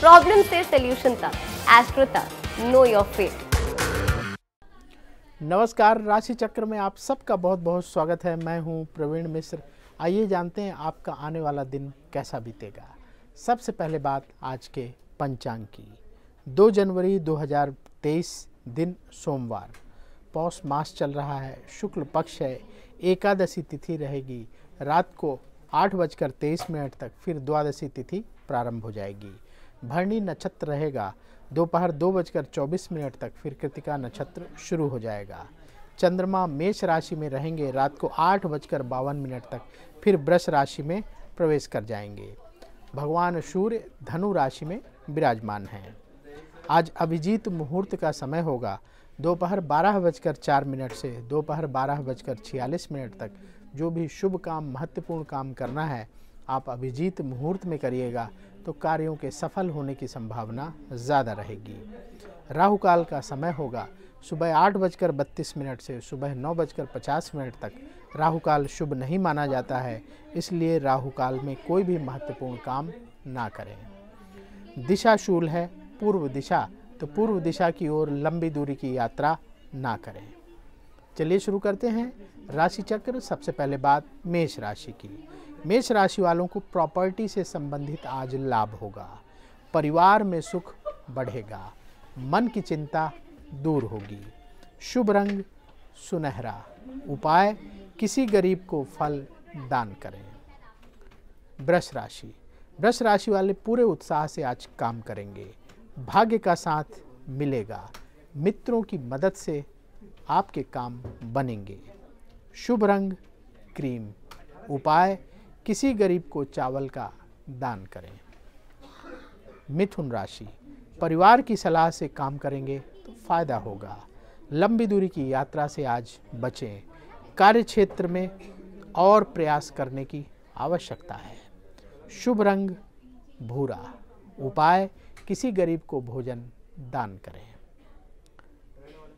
Problem से solution तक astro तक नो योर फेट नमस्कार राशि चक्र में आप सबका बहुत बहुत स्वागत है मैं हूं प्रवीण मिश्र आइए जानते हैं आपका आने वाला दिन कैसा बीतेगा सबसे पहले बात आज के पंचांग की 2 जनवरी 2023 दिन सोमवार पौष मास चल रहा है शुक्ल पक्ष है एकादशी तिथि रहेगी रात को आठ बजकर तेईस मिनट तक फिर द्वादशी तिथि प्रारंभ हो जाएगी भरणी नक्षत्र रहेगा दोपहर दो, दो बजकर चौबीस मिनट तक फिर कृतिका नक्षत्र शुरू हो जाएगा चंद्रमा मेष राशि में रहेंगे रात को आठ बजकर बावन मिनट तक फिर वृष राशि में प्रवेश कर जाएंगे भगवान सूर्य धनु राशि में विराजमान हैं आज अभिजीत मुहूर्त का समय होगा दोपहर बारह बजकर चार मिनट से दोपहर बारह बजकर छियालीस मिनट तक जो भी शुभ काम महत्वपूर्ण काम करना है आप अभिजीत मुहूर्त में करिएगा तो कार्यों के सफल होने की संभावना ज़्यादा रहेगी राहु काल का समय होगा सुबह आठ बजकर बत्तीस मिनट से सुबह नौ बजकर पचास मिनट तक राहु काल शुभ नहीं माना जाता है इसलिए राहु काल में कोई भी महत्वपूर्ण काम ना करें दिशा शूल है पूर्व दिशा तो पूर्व दिशा की ओर लंबी दूरी की यात्रा ना करें चलिए शुरू करते हैं राशि चक्र सबसे पहले बात मेष राशि की मेष राशि वालों को प्रॉपर्टी से संबंधित आज लाभ होगा परिवार में सुख बढ़ेगा मन की चिंता दूर होगी शुभ रंग सुनहरा उपाय किसी गरीब को फल दान करें वृष राशि वृष राशि वाले पूरे उत्साह से आज काम करेंगे भाग्य का साथ मिलेगा मित्रों की मदद से आपके काम बनेंगे शुभ रंग क्रीम उपाय किसी गरीब को चावल का दान करें मिथुन राशि परिवार की सलाह से काम करेंगे तो फायदा होगा लंबी दूरी की यात्रा से आज बचें कार्य क्षेत्र में और प्रयास करने की आवश्यकता है शुभ रंग भूरा उपाय किसी गरीब को भोजन दान करें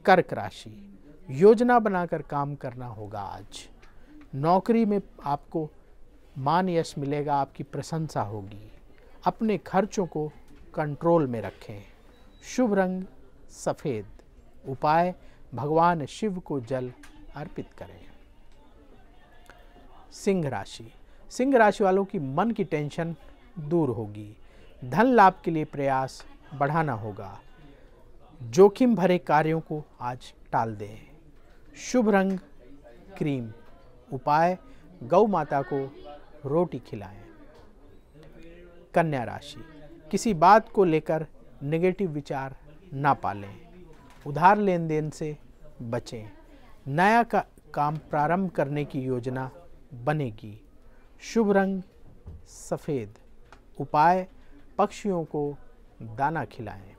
कर्क राशि योजना बनाकर काम करना होगा आज नौकरी में आपको मान यश मिलेगा आपकी प्रशंसा होगी अपने खर्चों को कंट्रोल में रखें शुभ रंग सफ़ेद उपाय भगवान शिव को जल अर्पित करें सिंह राशि सिंह राशि वालों की मन की टेंशन दूर होगी धन लाभ के लिए प्रयास बढ़ाना होगा जोखिम भरे कार्यों को आज टाल दें शुभ रंग क्रीम उपाय गौ माता को रोटी खिलाएं कन्या राशि किसी बात को लेकर नेगेटिव विचार ना पालें उधार लेन देन से बचें नया का काम प्रारंभ करने की योजना बनेगी शुभ रंग सफ़ेद उपाय पक्षियों को दाना खिलाएं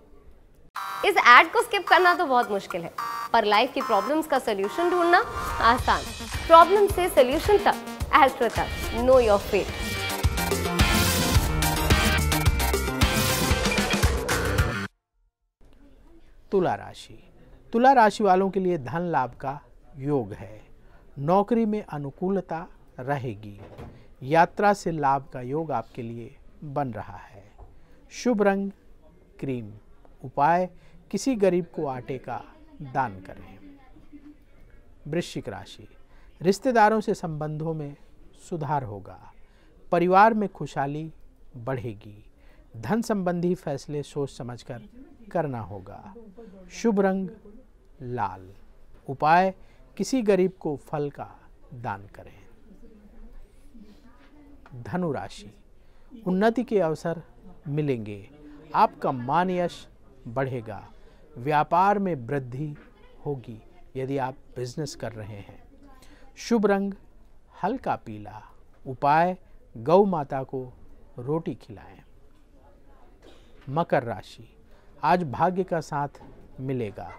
इस एड को स्किप करना तो बहुत मुश्किल है पर लाइफ की प्रॉब्लम्स का सोल्यूशन ढूंढना आसान प्रॉब्लम से सोल्यूशन तक Astrothas, know your fate. तुला राशि तुला राशि वालों के लिए धन लाभ का योग है नौकरी में अनुकूलता रहेगी यात्रा से लाभ का योग आपके लिए बन रहा है शुभ रंग क्रीम उपाय किसी गरीब को आटे का दान करें वृश्चिक राशि रिश्तेदारों से संबंधों में सुधार होगा परिवार में खुशहाली बढ़ेगी धन संबंधी फैसले सोच समझकर करना होगा शुभ रंग लाल उपाय किसी गरीब को फल का दान करें धनु राशि उन्नति के अवसर मिलेंगे आपका मान यश बढ़ेगा व्यापार में वृद्धि होगी यदि आप बिजनेस कर रहे हैं शुभ रंग हल्का पीला उपाय गौ माता को रोटी खिलाएं मकर राशि आज भाग्य का साथ मिलेगा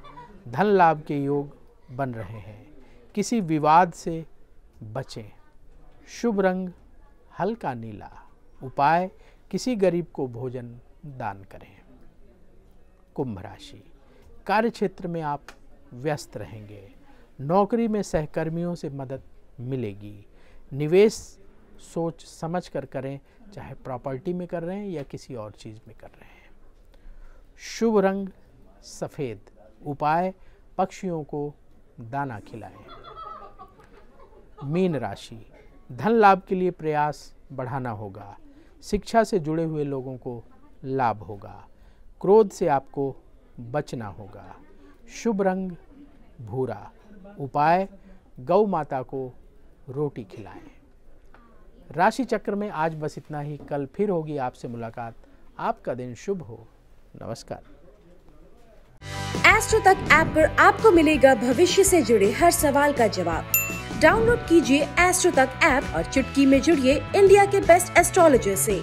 धन लाभ के योग बन रहे हैं किसी विवाद से बचें शुभ रंग हल्का नीला उपाय किसी गरीब को भोजन दान करें कुंभ राशि कार्य क्षेत्र में आप व्यस्त रहेंगे नौकरी में सहकर्मियों से मदद मिलेगी निवेश सोच समझ कर करें चाहे प्रॉपर्टी में कर रहे हैं या किसी और चीज़ में कर रहे हैं शुभ रंग सफ़ेद उपाय पक्षियों को दाना खिलाएं मीन राशि धन लाभ के लिए प्रयास बढ़ाना होगा शिक्षा से जुड़े हुए लोगों को लाभ होगा क्रोध से आपको बचना होगा शुभ रंग भूरा उपाय गौ माता को रोटी खिलाएं राशि चक्र में आज बस इतना ही कल फिर होगी आपसे मुलाकात आपका दिन शुभ हो नमस्कार एस्ट्रो तक ऐप आप पर आपको मिलेगा भविष्य से जुड़े हर सवाल का जवाब डाउनलोड कीजिए एस्ट्रो तक ऐप और चुटकी में जुड़िए इंडिया के बेस्ट एस्ट्रोलॉजर से